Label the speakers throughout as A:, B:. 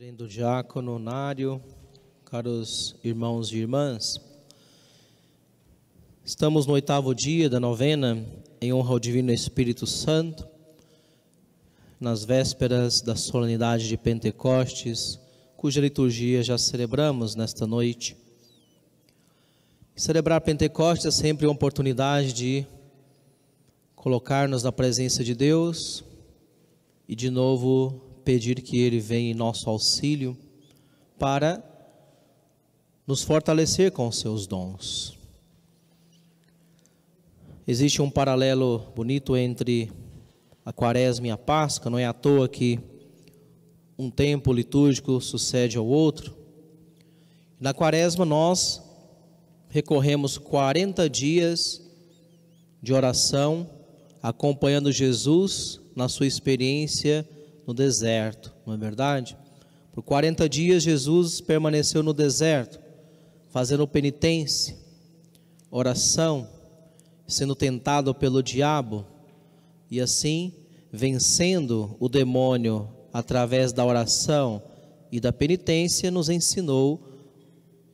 A: Reverendo Diácono Nário, caros irmãos e irmãs, estamos no oitavo dia da novena em honra ao Divino Espírito Santo, nas vésperas da solenidade de Pentecostes, cuja liturgia já celebramos nesta noite. Celebrar Pentecostes é sempre uma oportunidade de colocar-nos na presença de Deus e de novo pedir que Ele venha em nosso auxílio para nos fortalecer com os seus dons. Existe um paralelo bonito entre a Quaresma e a Páscoa, não é à toa que um tempo litúrgico sucede ao outro. Na Quaresma nós recorremos 40 dias de oração acompanhando Jesus na sua experiência no deserto, não é verdade? Por 40 dias Jesus permaneceu no deserto, fazendo penitência, oração, sendo tentado pelo diabo e assim vencendo o demônio através da oração e da penitência, nos ensinou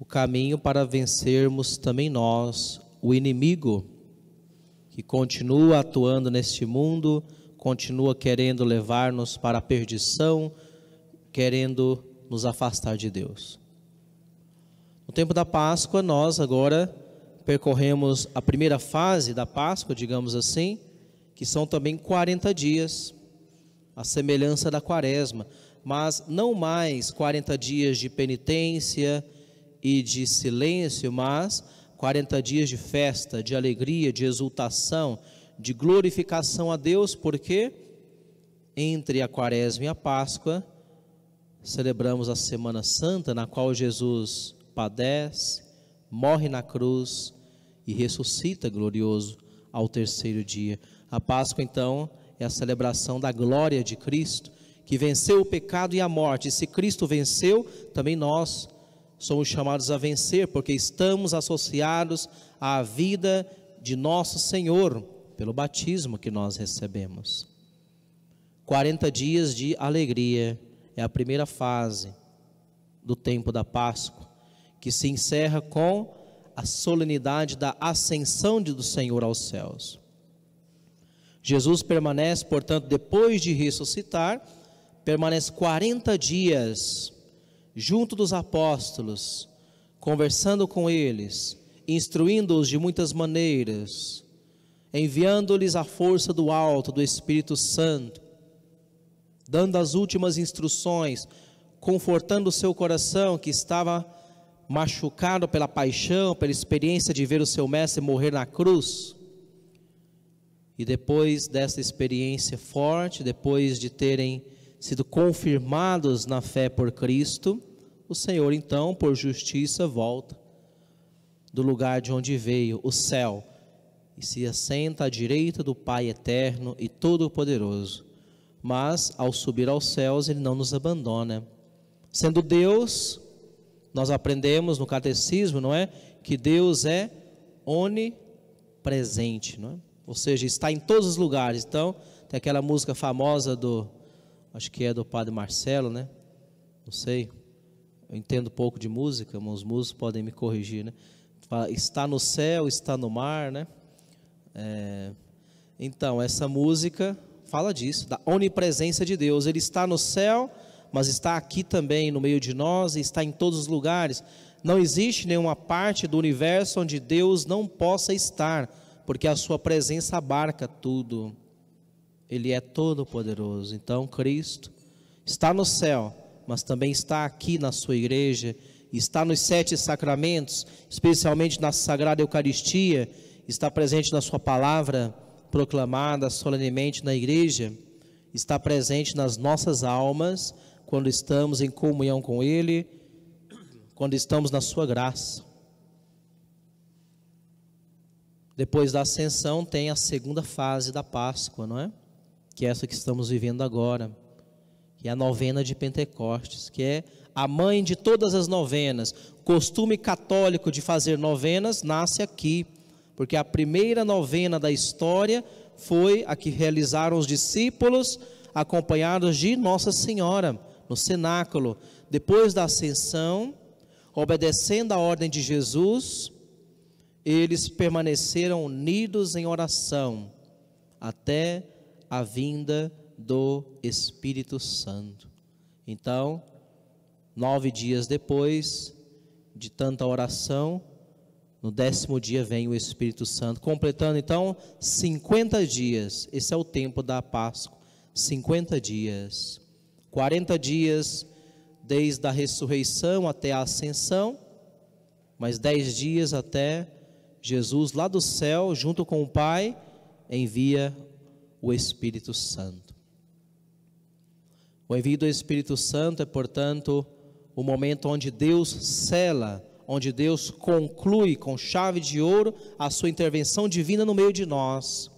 A: o caminho para vencermos também nós, o inimigo, que continua atuando neste mundo continua querendo levar-nos para a perdição, querendo nos afastar de Deus. No tempo da Páscoa, nós agora percorremos a primeira fase da Páscoa, digamos assim, que são também 40 dias, a semelhança da Quaresma, mas não mais 40 dias de penitência e de silêncio, mas 40 dias de festa, de alegria, de exultação, de glorificação a Deus, porque entre a Quaresma e a Páscoa celebramos a Semana Santa, na qual Jesus padece, morre na cruz e ressuscita glorioso ao terceiro dia. A Páscoa, então, é a celebração da glória de Cristo, que venceu o pecado e a morte. E se Cristo venceu, também nós somos chamados a vencer, porque estamos associados à vida de nosso Senhor pelo batismo que nós recebemos. 40 dias de alegria é a primeira fase do tempo da Páscoa, que se encerra com a solenidade da ascensão do Senhor aos céus. Jesus permanece, portanto, depois de ressuscitar, permanece 40 dias junto dos apóstolos, conversando com eles, instruindo-os de muitas maneiras, enviando-lhes a força do alto, do Espírito Santo, dando as últimas instruções, confortando o seu coração que estava machucado pela paixão, pela experiência de ver o seu mestre morrer na cruz. E depois dessa experiência forte, depois de terem sido confirmados na fé por Cristo, o Senhor então, por justiça, volta do lugar de onde veio, o céu e se assenta à direita do Pai eterno e todo-poderoso. Mas ao subir aos céus, ele não nos abandona. Sendo Deus, nós aprendemos no catecismo, não é, que Deus é onipresente, não é? Ou seja, está em todos os lugares. Então, tem aquela música famosa do acho que é do Padre Marcelo, né? Não sei. Eu entendo pouco de música, mas os músicos podem me corrigir, né? Fala, está no céu, está no mar, né? É, então, essa música fala disso, da onipresença de Deus. Ele está no céu, mas está aqui também no meio de nós e está em todos os lugares. Não existe nenhuma parte do universo onde Deus não possa estar, porque a sua presença abarca tudo. Ele é todo poderoso. Então, Cristo está no céu, mas também está aqui na sua igreja, está nos sete sacramentos, especialmente na Sagrada Eucaristia, está presente na Sua palavra proclamada solenemente na igreja, está presente nas nossas almas quando estamos em comunhão com Ele, quando estamos na Sua graça. Depois da ascensão tem a segunda fase da Páscoa, não é? Que é essa que estamos vivendo agora, que é a novena de Pentecostes, que é a mãe de todas as novenas. O costume católico de fazer novenas nasce aqui porque a primeira novena da história foi a que realizaram os discípulos, acompanhados de Nossa Senhora, no cenáculo. Depois da ascensão, obedecendo a ordem de Jesus, eles permaneceram unidos em oração até a vinda do Espírito Santo. Então, nove dias depois de tanta oração, no décimo dia vem o Espírito Santo, completando então 50 dias. Esse é o tempo da Páscoa. 50 dias. 40 dias desde a ressurreição até a ascensão, mas 10 dias até Jesus lá do céu, junto com o Pai, envia o Espírito Santo. O envio do Espírito Santo é, portanto, o momento onde Deus cela onde Deus conclui com chave de ouro a sua intervenção divina no meio de nós.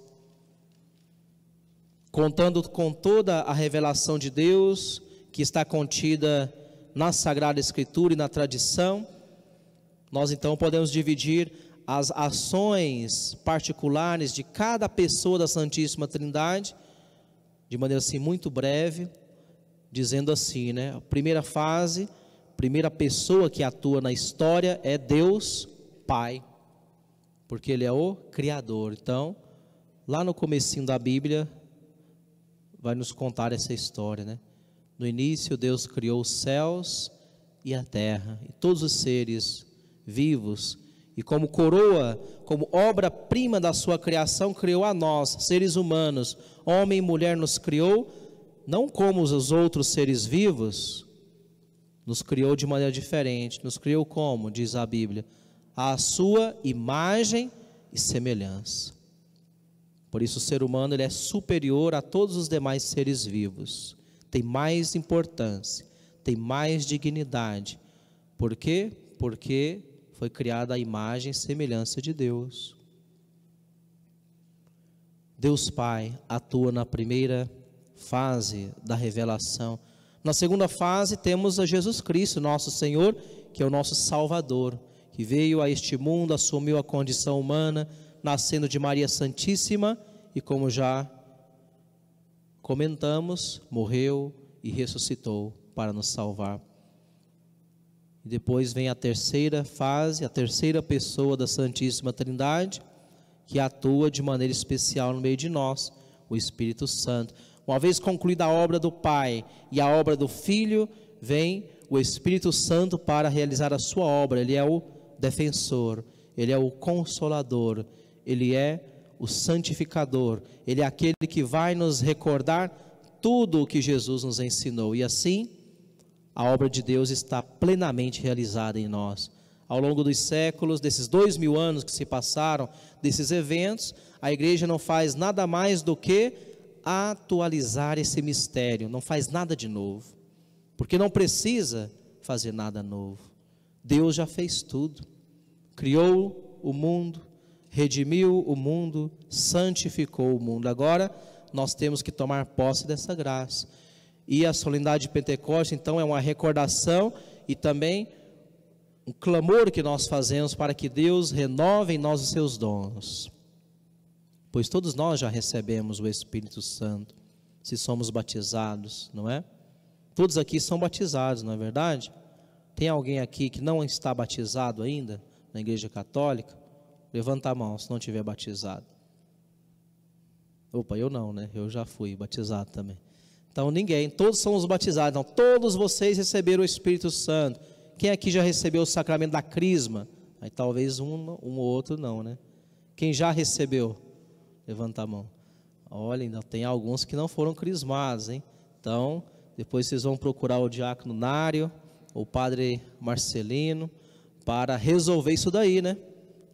A: Contando com toda a revelação de Deus que está contida na Sagrada Escritura e na tradição, nós então podemos dividir as ações particulares de cada pessoa da Santíssima Trindade de maneira assim muito breve, dizendo assim, né? A primeira fase, primeira pessoa que atua na história é Deus Pai, porque Ele é o Criador. Então, lá no comecinho da Bíblia, vai nos contar essa história, né? No início, Deus criou os céus e a terra, e todos os seres vivos, e como coroa, como obra-prima da sua criação, criou a nós, seres humanos. Homem e mulher nos criou, não como os outros seres vivos, nos criou de maneira diferente. Nos criou como? Diz a Bíblia. A sua imagem e semelhança. Por isso, o ser humano ele é superior a todos os demais seres vivos. Tem mais importância, tem mais dignidade. Por quê? Porque foi criada a imagem e semelhança de Deus. Deus Pai atua na primeira fase da revelação na segunda fase, temos a Jesus Cristo, nosso Senhor, que é o nosso Salvador, que veio a este mundo, assumiu a condição humana, nascendo de Maria Santíssima e, como já comentamos, morreu e ressuscitou para nos salvar. E depois vem a terceira fase, a terceira pessoa da Santíssima Trindade, que atua de maneira especial no meio de nós, o Espírito Santo. Uma vez concluída a obra do Pai e a obra do Filho, vem o Espírito Santo para realizar a sua obra. Ele é o defensor, ele é o consolador, ele é o santificador, ele é aquele que vai nos recordar tudo o que Jesus nos ensinou. E assim, a obra de Deus está plenamente realizada em nós. Ao longo dos séculos, desses dois mil anos que se passaram, desses eventos, a igreja não faz nada mais do que atualizar esse mistério, não faz nada de novo, porque não precisa fazer nada novo. Deus já fez tudo, criou o mundo, redimiu o mundo, santificou o mundo. Agora nós temos que tomar posse dessa graça. E a solenidade de Pentecostes, então, é uma recordação e também um clamor que nós fazemos para que Deus renove em nós os seus dons pois todos nós já recebemos o Espírito Santo, se somos batizados, não é? Todos aqui são batizados, não é verdade? Tem alguém aqui que não está batizado ainda na Igreja Católica? Levanta a mão se não tiver batizado. Opa, eu não, né? Eu já fui batizado também. Então ninguém, todos somos batizados. Então todos vocês receberam o Espírito Santo. Quem aqui já recebeu o sacramento da Crisma? Aí talvez um, um ou outro não, né? Quem já recebeu? Levanta a mão. Olha, ainda tem alguns que não foram crismados, hein? Então, depois vocês vão procurar o diácono Nário, o padre Marcelino, para resolver isso daí, né?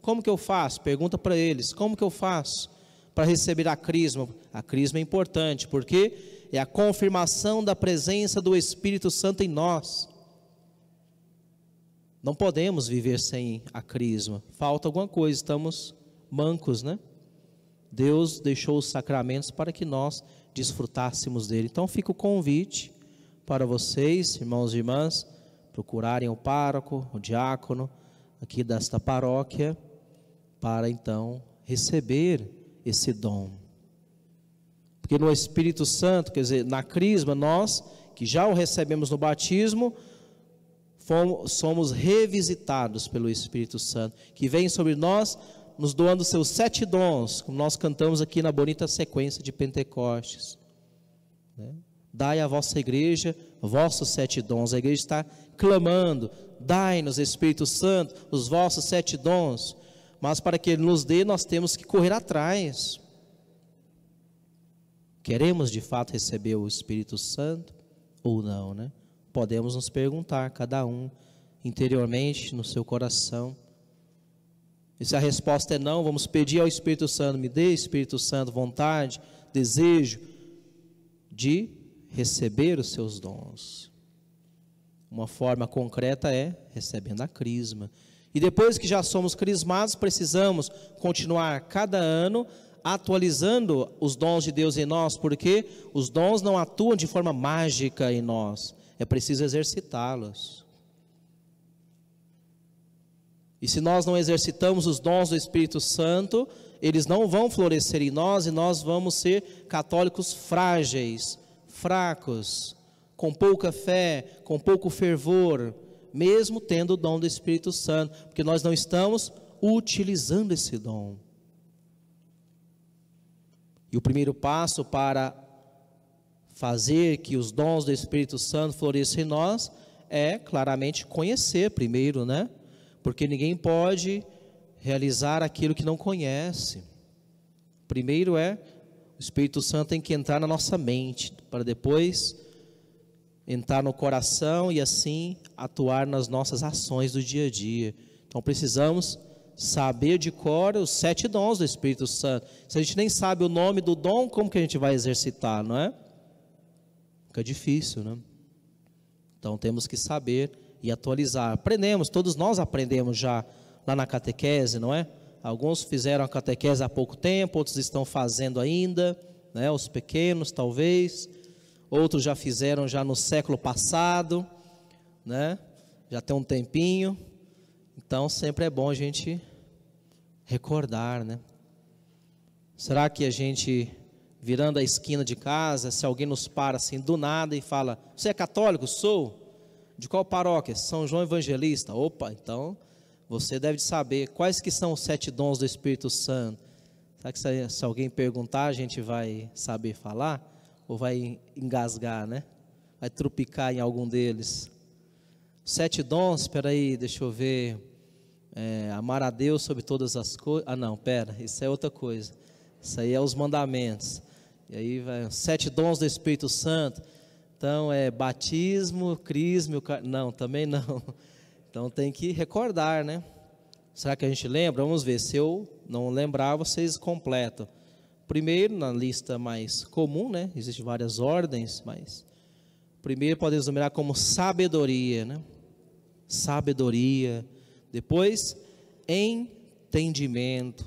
A: Como que eu faço? Pergunta para eles. Como que eu faço para receber a crisma? A crisma é importante, porque é a confirmação da presença do Espírito Santo em nós. Não podemos viver sem a crisma. Falta alguma coisa, estamos mancos, né? Deus deixou os sacramentos para que nós desfrutássemos dele. Então fica o convite para vocês, irmãos e irmãs, procurarem o pároco, o diácono aqui desta paróquia, para então receber esse dom. Porque no Espírito Santo, quer dizer, na Crisma, nós que já o recebemos no batismo, fomos, somos revisitados pelo Espírito Santo, que vem sobre nós nos doando seus sete dons, como nós cantamos aqui na bonita sequência de Pentecostes. Né? Dai à vossa igreja vossos sete dons. A igreja está clamando: dai-nos, Espírito Santo, os vossos sete dons. Mas para que Ele nos dê, nós temos que correr atrás. Queremos de fato receber o Espírito Santo ou não, né? Podemos nos perguntar, cada um, interiormente, no seu coração e se a resposta é não, vamos pedir ao Espírito Santo, me dê, Espírito Santo, vontade, desejo de receber os seus dons. Uma forma concreta é recebendo a crisma. E depois que já somos crismados, precisamos continuar cada ano atualizando os dons de Deus em nós, porque os dons não atuam de forma mágica em nós, é preciso exercitá-los. E se nós não exercitamos os dons do Espírito Santo, eles não vão florescer em nós e nós vamos ser católicos frágeis, fracos, com pouca fé, com pouco fervor, mesmo tendo o dom do Espírito Santo, porque nós não estamos utilizando esse dom. E o primeiro passo para fazer que os dons do Espírito Santo floresçam em nós é claramente conhecer primeiro, né? porque ninguém pode realizar aquilo que não conhece. Primeiro é o Espírito Santo tem que entrar na nossa mente, para depois entrar no coração e assim atuar nas nossas ações do dia a dia. Então precisamos saber de cor os sete dons do Espírito Santo. Se a gente nem sabe o nome do dom, como que a gente vai exercitar, não é? Fica difícil, né? Então temos que saber e atualizar. Aprendemos, todos nós aprendemos já lá na catequese, não é? Alguns fizeram a catequese há pouco tempo, outros estão fazendo ainda, né? Os pequenos, talvez. Outros já fizeram já no século passado, né? Já tem um tempinho. Então sempre é bom a gente recordar, né? Será que a gente virando a esquina de casa, se alguém nos para assim do nada e fala: "Você é católico?" Sou de qual paróquia? São João Evangelista. Opa, então você deve saber quais que são os sete dons do Espírito Santo. Será que se, alguém perguntar, a gente vai saber falar? Ou vai engasgar, né? Vai trupicar em algum deles? Sete dons, espera aí, deixa eu ver. É, amar a Deus sobre todas as coisas. Ah, não, pera, isso é outra coisa. Isso aí é os mandamentos. E aí vai, sete dons do Espírito Santo então é batismo, crisma, não, também não. Então tem que recordar, né? Será que a gente lembra? Vamos ver. Se eu não lembrar, vocês completam. Primeiro, na lista mais comum, né? Existem várias ordens, mas primeiro pode numerar como sabedoria, né? Sabedoria. Depois, entendimento.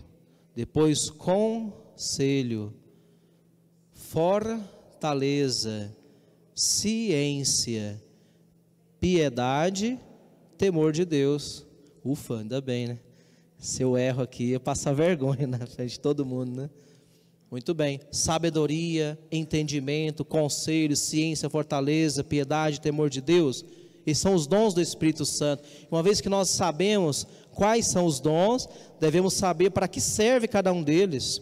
A: Depois, conselho. Fortaleza ciência, piedade, temor de Deus. Ufa, ainda bem, né? Se eu erro aqui, eu passo vergonha na frente de todo mundo, né? Muito bem. Sabedoria, entendimento, conselho, ciência, fortaleza, piedade, temor de Deus. Esses são os dons do Espírito Santo. Uma vez que nós sabemos quais são os dons, devemos saber para que serve cada um deles.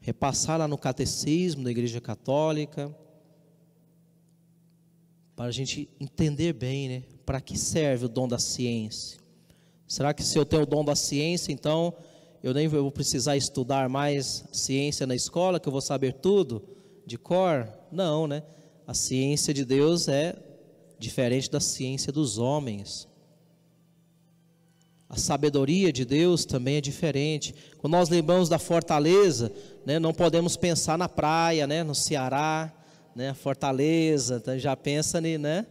A: Repassar lá no catecismo da Igreja Católica, para a gente entender bem, né? Para que serve o dom da ciência? Será que se eu tenho o dom da ciência, então eu nem vou precisar estudar mais ciência na escola, que eu vou saber tudo de cor? Não, né? A ciência de Deus é diferente da ciência dos homens. A sabedoria de Deus também é diferente. Quando nós lembramos da fortaleza, né, não podemos pensar na praia, né, no Ceará, né? Fortaleza, então já pensa em né?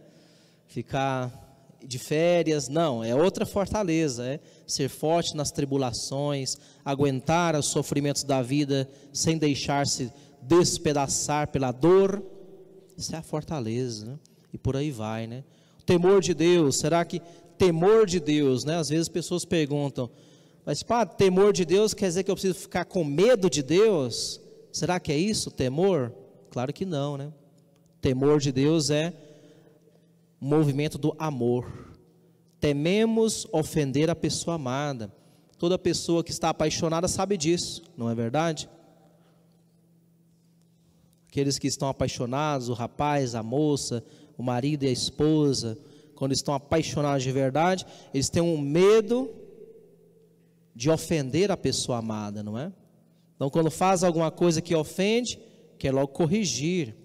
A: ficar de férias, não, é outra fortaleza, é ser forte nas tribulações, aguentar os sofrimentos da vida sem deixar-se despedaçar pela dor, isso é a fortaleza, né? e por aí vai, né? O temor de Deus, será que temor de Deus, né? Às vezes pessoas perguntam, mas pá, temor de Deus quer dizer que eu preciso ficar com medo de Deus? Será que é isso, temor? Claro que não, né? Temor de Deus é movimento do amor. Tememos ofender a pessoa amada. Toda pessoa que está apaixonada sabe disso, não é verdade? Aqueles que estão apaixonados, o rapaz, a moça, o marido e a esposa, quando estão apaixonados de verdade, eles têm um medo de ofender a pessoa amada, não é? Então, quando faz alguma coisa que ofende, quer é logo corrigir.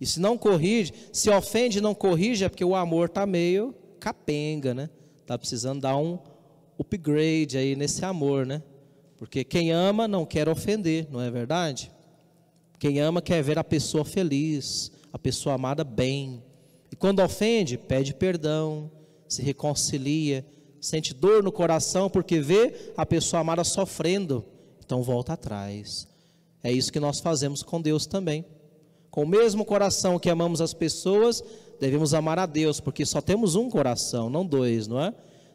A: E se não corrige, se ofende e não corrige, é porque o amor está meio capenga, né? Está precisando dar um upgrade aí nesse amor, né? Porque quem ama não quer ofender, não é verdade? Quem ama quer ver a pessoa feliz, a pessoa amada bem. E quando ofende, pede perdão, se reconcilia, sente dor no coração porque vê a pessoa amada sofrendo. Então volta atrás, é isso que nós fazemos com Deus também. Com o mesmo coração que amamos as pessoas, devemos amar a Deus, porque só temos um coração, não dois, não é?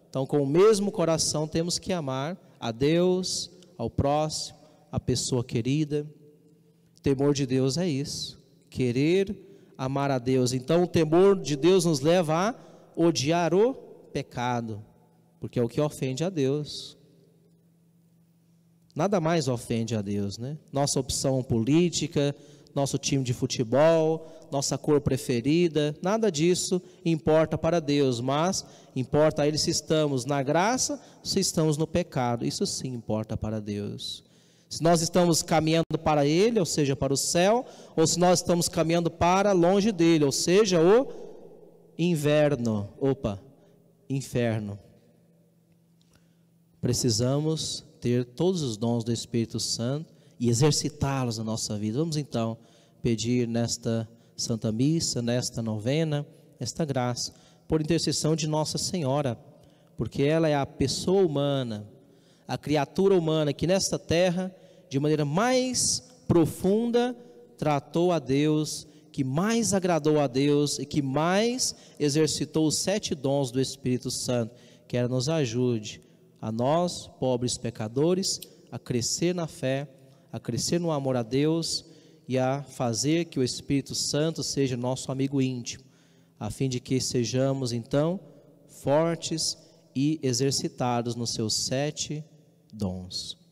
A: Então, com o mesmo coração, temos que amar a Deus, ao próximo, à pessoa querida. O temor de Deus é isso, querer amar a Deus. Então, o temor de Deus nos leva a odiar o pecado, porque é o que ofende a Deus. Nada mais ofende a Deus, né? Nossa opção política, nosso time de futebol, nossa cor preferida, nada disso importa para Deus, mas importa a Ele se estamos na graça, se estamos no pecado. Isso sim importa para Deus. Se nós estamos caminhando para Ele, ou seja, para o céu, ou se nós estamos caminhando para longe dele, ou seja, o inverno, opa, inferno. Precisamos ter todos os dons do Espírito Santo e exercitá-los na nossa vida. Vamos então pedir nesta Santa Missa, nesta novena, esta graça, por intercessão de Nossa Senhora, porque ela é a pessoa humana, a criatura humana que nesta terra, de maneira mais profunda, tratou a Deus, que mais agradou a Deus e que mais exercitou os sete dons do Espírito Santo. Que ela nos ajude a nós, pobres pecadores, a crescer na fé, a crescer no amor a Deus e a fazer que o Espírito Santo seja nosso amigo íntimo, a fim de que sejamos então fortes e exercitados nos seus sete dons.